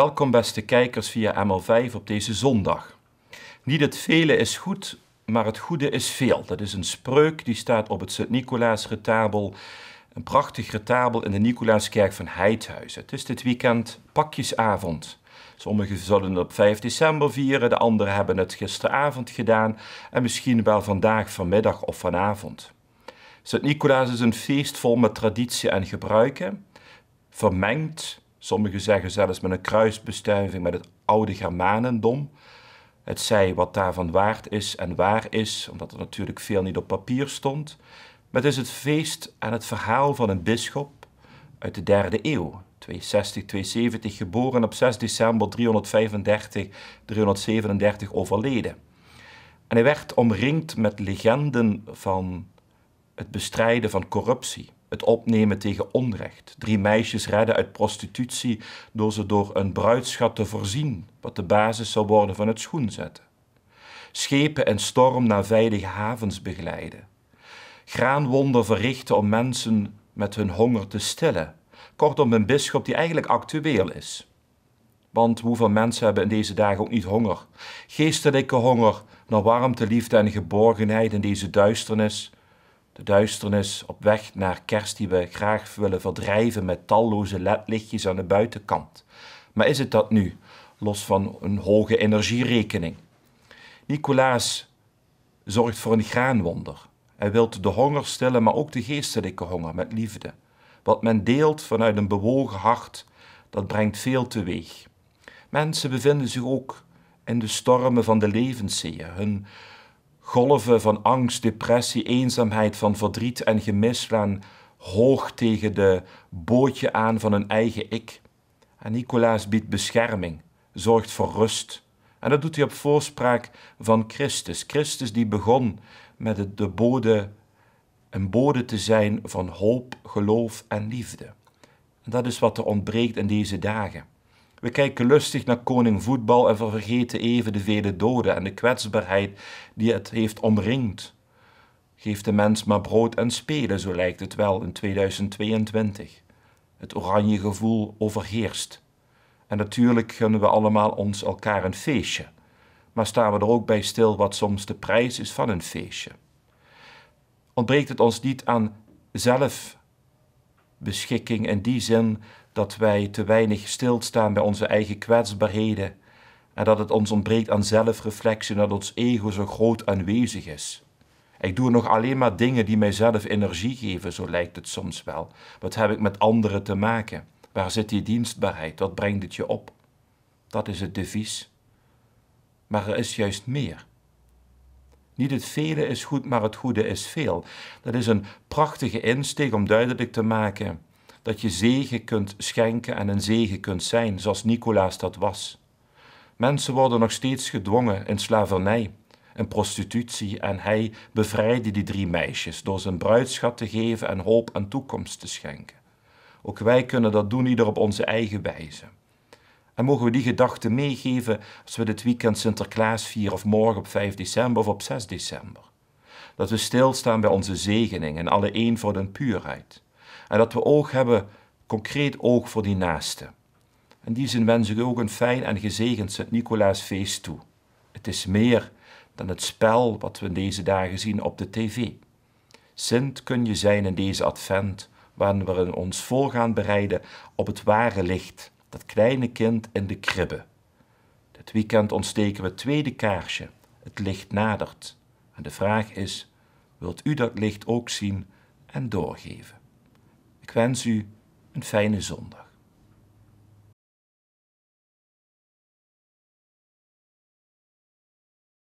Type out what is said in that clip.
Welkom beste kijkers via ML5 op deze zondag. Niet het vele is goed, maar het goede is veel. Dat is een spreuk die staat op het Sint-Nicolaas retabel. Een prachtig retabel in de Nicolaaskerk van Heidhuizen. Het is dit weekend pakjesavond. Sommigen zullen het op 5 december vieren, de anderen hebben het gisteravond gedaan en misschien wel vandaag, vanmiddag of vanavond. Sint-Nicolaas is een feest vol met traditie en gebruiken, vermengd Sommigen zeggen zelfs met een kruisbestuiving met het oude Germanendom. Het zij wat daarvan waard is en waar is, omdat er natuurlijk veel niet op papier stond. Maar het is het feest en het verhaal van een bisschop uit de derde eeuw. 260, 270 geboren op 6 december 335, 337 overleden. En hij werd omringd met legenden van het bestrijden van corruptie het opnemen tegen onrecht. Drie meisjes redden uit prostitutie door ze door een bruidschat te voorzien, wat de basis zou worden van het schoenzetten. Schepen en storm naar veilige havens begeleiden. Graanwonden verrichten om mensen met hun honger te stillen. Kortom, een bisschop die eigenlijk actueel is. Want hoeveel mensen hebben in deze dagen ook niet honger? Geestelijke honger naar warmte, liefde en geborgenheid in deze duisternis de duisternis op weg naar kerst die we graag willen verdrijven met talloze ledlichtjes aan de buitenkant. Maar is het dat nu, los van een hoge energierekening? Nicolaas zorgt voor een graanwonder. Hij wil de honger stillen, maar ook de geestelijke honger met liefde. Wat men deelt vanuit een bewogen hart, dat brengt veel teweeg. Mensen bevinden zich ook in de stormen van de levenszeeën. Hun Golven van angst, depressie, eenzaamheid, van verdriet en gemis slaan hoog tegen de bootje aan van een eigen ik. En Nicolaas biedt bescherming, zorgt voor rust. En dat doet hij op voorspraak van Christus. Christus die begon met de bode, een bode te zijn van hoop, geloof en liefde. En dat is wat er ontbreekt in deze dagen. We kijken lustig naar koning voetbal en we vergeten even de vele doden en de kwetsbaarheid die het heeft omringd. Geef de mens maar brood en spelen, zo lijkt het wel in 2022. Het oranje gevoel overheerst. En natuurlijk gunnen we allemaal ons elkaar een feestje. Maar staan we er ook bij stil wat soms de prijs is van een feestje? Ontbreekt het ons niet aan zelfbeschikking in die zin dat wij te weinig stilstaan bij onze eigen kwetsbaarheden en dat het ons ontbreekt aan zelfreflectie, dat ons ego zo groot aanwezig is. Ik doe nog alleen maar dingen die mijzelf energie geven, zo lijkt het soms wel. Wat heb ik met anderen te maken? Waar zit die dienstbaarheid? Wat brengt het je op? Dat is het devies. Maar er is juist meer. Niet het vele is goed, maar het goede is veel. Dat is een prachtige insteek om duidelijk te maken dat je zegen kunt schenken en een zegen kunt zijn, zoals Nicolaas dat was. Mensen worden nog steeds gedwongen in slavernij, in prostitutie en hij bevrijdde die drie meisjes door zijn bruidschat te geven en hoop en toekomst te schenken. Ook wij kunnen dat doen, ieder op onze eigen wijze. En mogen we die gedachte meegeven als we dit weekend Sinterklaas vieren of morgen op 5 december of op 6 december? Dat we stilstaan bij onze zegening en alle een voor de puurheid. En dat we oog hebben, concreet oog voor die naaste. In die zin wens ik ook een fijn en gezegend Sint-Nicolaasfeest toe. Het is meer dan het spel wat we in deze dagen zien op de tv. Sint kun je zijn in deze advent, waarin we ons voorgaan bereiden op het ware licht, dat kleine kind in de kribbe. Dit weekend ontsteken we het tweede kaarsje, het licht nadert. En de vraag is, wilt u dat licht ook zien en doorgeven? Ik wens u een fijne zondag.